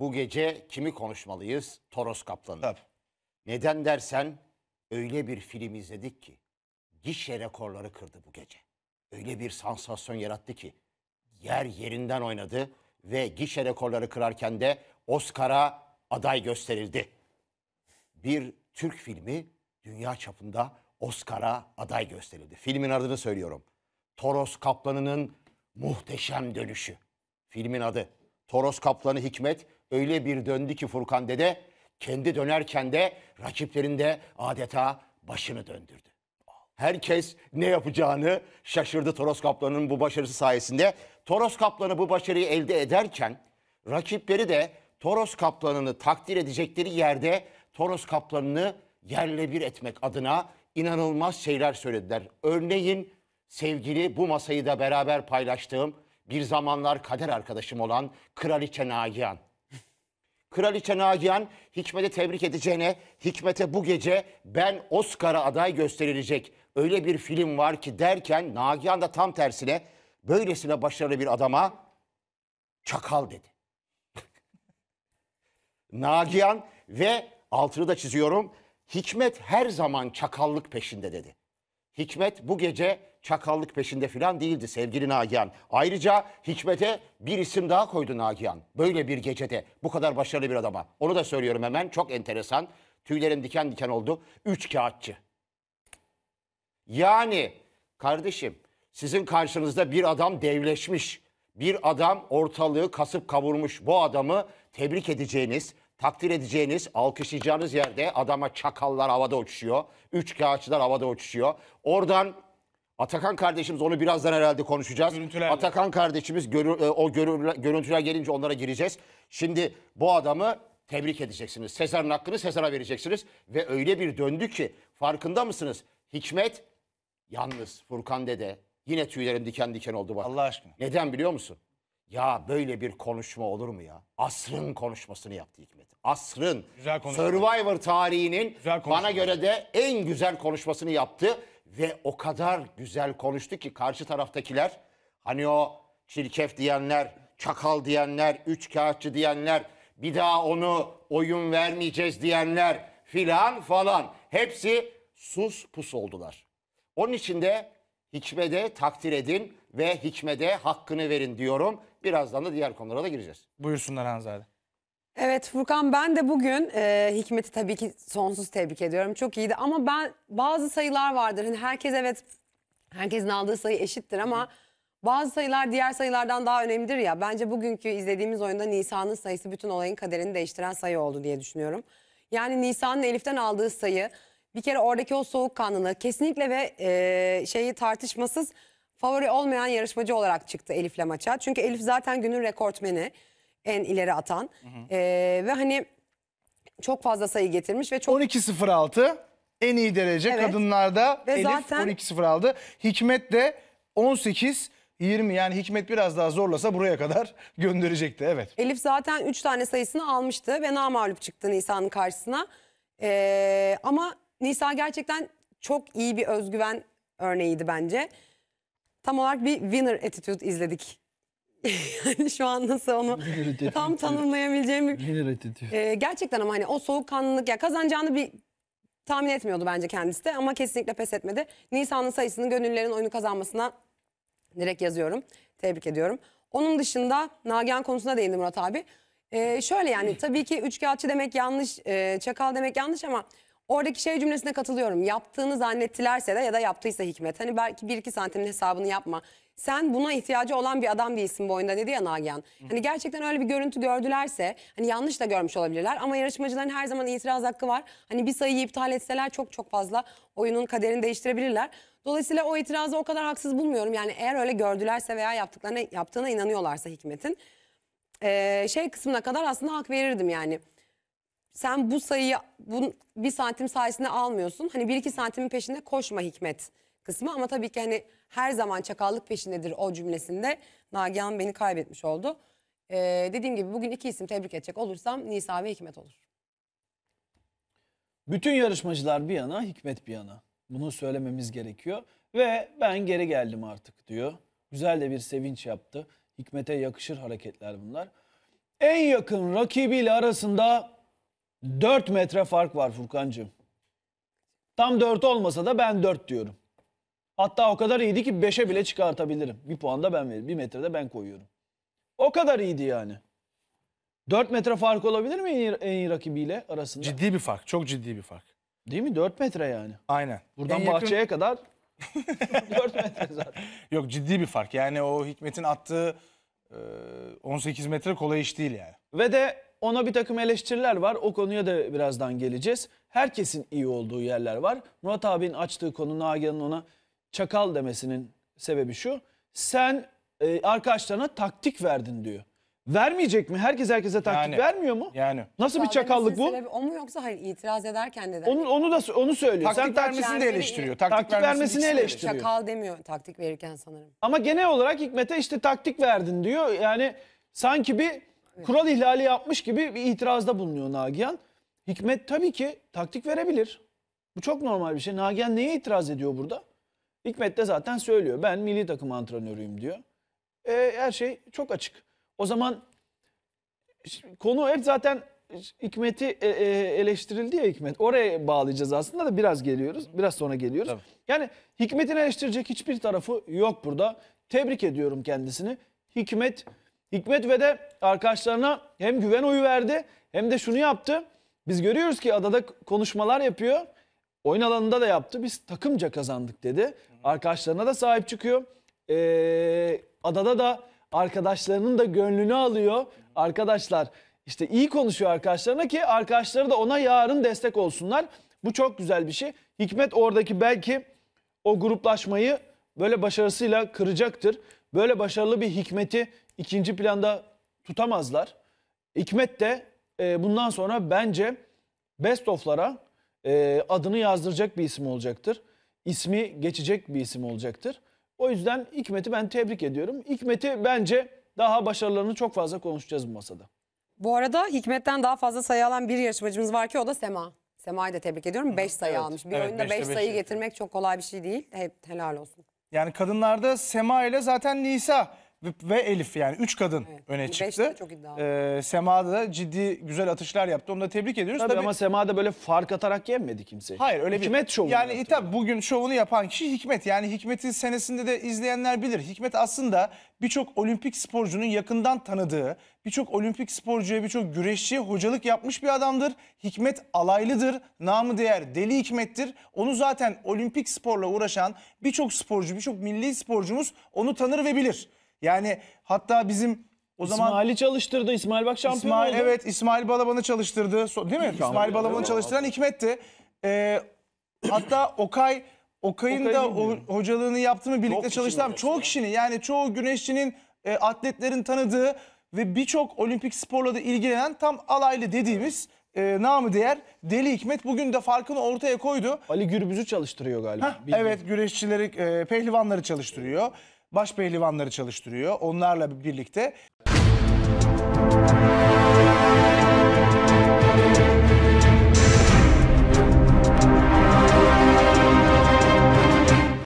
Bu gece kimi konuşmalıyız? Toros Kaplan'ı. Neden dersen öyle bir film izledik ki gişe rekorları kırdı bu gece. Öyle bir sansasyon yarattı ki yer yerinden oynadı ve gişe rekorları kırarken de Oscar'a aday gösterildi. Bir Türk filmi dünya çapında Oscar'a aday gösterildi. Filmin adını söylüyorum. Toros Kaplan'ının Muhteşem Dönüşü. Filmin adı. Toros Kaplan'ı Hikmet öyle bir döndü ki Furkan Dede kendi dönerken de rakiplerinde adeta başını döndürdü. Herkes ne yapacağını şaşırdı Toros Kaplan'ın bu başarısı sayesinde. Toros Kaplan'ı bu başarıyı elde ederken rakipleri de Toros Kaplan'ını takdir edecekleri yerde Toros Kaplan'ını yerle bir etmek adına inanılmaz şeyler söylediler. Örneğin sevgili bu masayı da beraber paylaştığım bir zamanlar kader arkadaşım olan Kraliçe Nagihan. Kraliçe Nagihan Hikmet'e tebrik edeceğine Hikmet'e bu gece ben Oscar'a aday gösterilecek öyle bir film var ki derken Nagihan da tam tersine böylesine başarılı bir adama çakal dedi. Nagihan ve altını da çiziyorum Hikmet her zaman çakallık peşinde dedi. Hikmet bu gece çakallık peşinde filan değildi sevgili Nagihan. Ayrıca Hikmet'e bir isim daha koydu Nagihan. Böyle bir gecede bu kadar başarılı bir adama. Onu da söylüyorum hemen çok enteresan. Tüylerim diken diken oldu. Üç kağıtçı. Yani kardeşim sizin karşınızda bir adam devleşmiş. Bir adam ortalığı kasıp kavurmuş. Bu adamı tebrik edeceğiniz, takdir edeceğiniz, alkışlayacağınız yerde adama çakallar havada uçuşuyor. Üç kağıtçılar havada uçuşuyor. Oradan Atakan kardeşimiz onu birazdan herhalde konuşacağız. Görüntülerle. Atakan kardeşimiz görü, e, o görü, görüntüler gelince onlara gireceğiz. Şimdi bu adamı tebrik edeceksiniz. Sezar'ın hakkını Sezar'a vereceksiniz. Ve öyle bir döndü ki farkında mısınız? Hikmet yalnız Furkan Dede yine tüylerim diken diken oldu bak. Allah aşkına. Neden biliyor musun? Ya böyle bir konuşma olur mu ya? Asrın konuşmasını yaptı Hikmet. Asrın güzel Survivor tarihinin güzel bana göre de en güzel konuşmasını yaptı. Ve o kadar güzel konuştu ki karşı taraftakiler hani o çirkef diyenler, çakal diyenler, üç kağıtçı diyenler, bir daha onu oyun vermeyeceğiz diyenler filan falan. Hepsi sus pus oldular. Onun için de Hikmet'e takdir edin ve hikmede hakkını verin diyorum. Birazdan da diğer konulara da gireceğiz. Buyursunlar Hanzade. Evet Furkan ben de bugün e, Hikmet'i tabii ki sonsuz tebrik ediyorum. Çok iyiydi ama ben bazı sayılar vardır. Hani herkes evet herkesin aldığı sayı eşittir ama bazı sayılar diğer sayılardan daha önemlidir ya. Bence bugünkü izlediğimiz oyunda Nisa'nın sayısı bütün olayın kaderini değiştiren sayı oldu diye düşünüyorum. Yani Nisa'nın Elif'ten aldığı sayı bir kere oradaki o soğukkanlılığı kesinlikle ve e, şeyi tartışmasız favori olmayan yarışmacı olarak çıktı Elif'le maça. Çünkü Elif zaten günün rekortmeni. En ileri atan. Ee, ve hani çok fazla sayı getirmiş ve çok 12.06 en iyi derece Evet. kadınlarda Ve Elif zaten- 12.0 aldı. Hikmet de 18 20 yani Hikmet biraz daha zorlasa buraya kadar gönderecekti evet. Elif zaten 3 tane sayısını almıştı ve namağlup çıktı Nisa'nın karşısına. Ee, ama Nisa gerçekten çok iyi bir özgüven örneğiydi bence tam olarak bir winner attitude izledik. yani şu an nasıl onu tam tanımlayabileceğim bir... Winner attitude. Ee, gerçekten ama hani o soğukkanlılık ya kazanacağını bir tahmin etmiyordu bence kendisi de ama kesinlikle pes etmedi. Nisan'ın sayısının gönüllerin oyunu kazanmasına direkt yazıyorum. Tebrik ediyorum. Onun dışında Nagihan konusuna değindi Murat abi. Ee, şöyle yani tabii ki üçkağıtçı demek yanlış, e, çakal demek yanlış ama Oradaki şey cümlesine katılıyorum. Yaptığını zannettilerse de ya da yaptıysa Hikmet. Hani belki bir iki santimin hesabını yapma. Sen buna ihtiyacı olan bir adam değilsin bu oyunda dedi ya Nagihan. Hani gerçekten öyle bir görüntü gördülerse hani yanlış da görmüş olabilirler. Ama yarışmacıların her zaman itiraz hakkı var. Hani bir sayıyı iptal etseler çok çok fazla oyunun kaderini değiştirebilirler. Dolayısıyla o itirazı o kadar haksız bulmuyorum. Yani eğer öyle gördülerse veya yaptıklarına yaptığına inanıyorlarsa Hikmet'in. Ee, şey kısmına kadar aslında hak verirdim yani sen bu sayıyı bu bir santim sayesinde almıyorsun. Hani bir iki santimin peşinde koşma hikmet kısmı ama tabii ki hani her zaman çakallık peşindedir o cümlesinde. Nagihan beni kaybetmiş oldu. Ee, dediğim gibi bugün iki isim tebrik edecek olursam Nisa ve Hikmet olur. Bütün yarışmacılar bir yana, Hikmet bir yana. Bunu söylememiz gerekiyor. Ve ben geri geldim artık diyor. Güzel de bir sevinç yaptı. Hikmet'e yakışır hareketler bunlar. En yakın rakibiyle arasında 4 metre fark var Furkancığım. Tam 4 olmasa da ben 4 diyorum. Hatta o kadar iyiydi ki 5'e bile çıkartabilirim. Bir puan da ben veririm. Bir de ben koyuyorum. O kadar iyiydi yani. 4 metre fark olabilir mi en iyi, en iyi rakibiyle arasında? Ciddi bir fark. Çok ciddi bir fark. Değil mi? 4 metre yani. Aynen. Buradan En yakın- bahçeye kadar 4 metre zaten. Yok ciddi bir fark. Yani o Hikmet'in attığı e, 18 metre kolay iş değil yani. Ve de ona bir takım eleştiriler var. O konuya da birazdan geleceğiz. Herkesin iyi olduğu yerler var. Murat abinin açtığı konu Nagihan'ın ona çakal demesinin sebebi şu. Sen e, arkadaşlarına taktik verdin diyor. Vermeyecek mi? Herkes herkese taktik Yani, vermiyor mu? yani. Nasıl bir çakallık bu? Sebebi o mu yoksa hayır itiraz ederken de Onu, onu da onu söylüyor. Taktik Sen vermesini de eleştiriyor. Taktik, Taktik vermesini ikisi eleştiriyor. Çakal demiyor taktik verirken sanırım. Ama genel olarak Hikmet'e işte taktik verdin diyor. Yani sanki bir kural ihlali yapmış gibi bir itirazda bulunuyor Nagihan. Hikmet tabii ki taktik verebilir. Bu çok normal bir şey. Nagihan neye itiraz ediyor burada? Hikmet de zaten söylüyor. Ben milli takım antrenörüyüm diyor. E, her şey çok açık. O zaman konu hep zaten Hikmet'i e, e, eleştirildi ya Hikmet. Oraya bağlayacağız aslında da biraz geliyoruz. Biraz sonra geliyoruz. Tabii. Yani Hikmet'in eleştirecek hiçbir tarafı yok burada. Tebrik ediyorum kendisini. Hikmet Hikmet ve de arkadaşlarına hem güven oyu verdi hem de şunu yaptı. Biz görüyoruz ki adada konuşmalar yapıyor. Oyun alanında da yaptı. Biz takımca kazandık dedi. Arkadaşlarına da sahip çıkıyor. Ee, adada da arkadaşlarının da gönlünü alıyor. Arkadaşlar işte iyi konuşuyor arkadaşlarına ki arkadaşları da ona yarın destek olsunlar. Bu çok güzel bir şey. Hikmet oradaki belki o gruplaşmayı böyle başarısıyla kıracaktır. Böyle başarılı bir hikmeti ikinci planda tutamazlar. Hikmet de e, bundan sonra bence best of'lara e, adını yazdıracak bir isim olacaktır. İsmi geçecek bir isim olacaktır. O yüzden Hikmet'i ben tebrik ediyorum. Hikmet'i bence daha başarılarını çok fazla konuşacağız bu masada. Bu arada Hikmet'ten daha fazla sayı alan bir yarışmacımız var ki o da Sema. Sema'yı da tebrik ediyorum. 5 sayı evet. almış. Bir evet, oyunda 5 sayı beş. getirmek çok kolay bir şey değil. Hep helal olsun. Yani kadınlarda Sema ile zaten Nisa ve Elif yani üç kadın Evet. öne çıktı. çok Ee, Sema da ciddi güzel atışlar yaptı. Onu da tebrik ediyoruz. Tabii, ama Sema da böyle fark atarak yenmedi kimseyi. Hayır öyle bir... Hikmet şovu. Yani tab bugün şovunu yapan kişi Hikmet. Yani Hikmet'in senesinde de izleyenler bilir. Hikmet aslında birçok olimpik sporcunun yakından tanıdığı, birçok olimpik sporcuya, birçok güreşçiye hocalık yapmış bir adamdır. Hikmet alaylıdır, namı değer deli Hikmet'tir. Onu zaten olimpik sporla uğraşan birçok sporcu, birçok milli sporcumuz onu tanır ve bilir. Yani hatta bizim o zaman İsmail'i çalıştırdı. İsmail bak şampiyon İsmail, oldu. Evet İsmail Balaban'ı çalıştırdı. değil mi? Şampiyon İsmail Balaban'ı çalıştıran Hikmet'ti. Ee, hatta Okay Okay'ın Okay da o, hocalığını yaptı mı birlikte Çok kişi çoğu kişinin yani çoğu güneşçinin e, atletlerin tanıdığı ve birçok olimpik sporla da ilgilenen tam alaylı dediğimiz e, namı değer Deli Hikmet bugün de farkını ortaya koydu. Ali Gürbüz'ü çalıştırıyor galiba. Heh, evet güreşçileri, e, pehlivanları çalıştırıyor baş pehlivanları çalıştırıyor. Onlarla birlikte...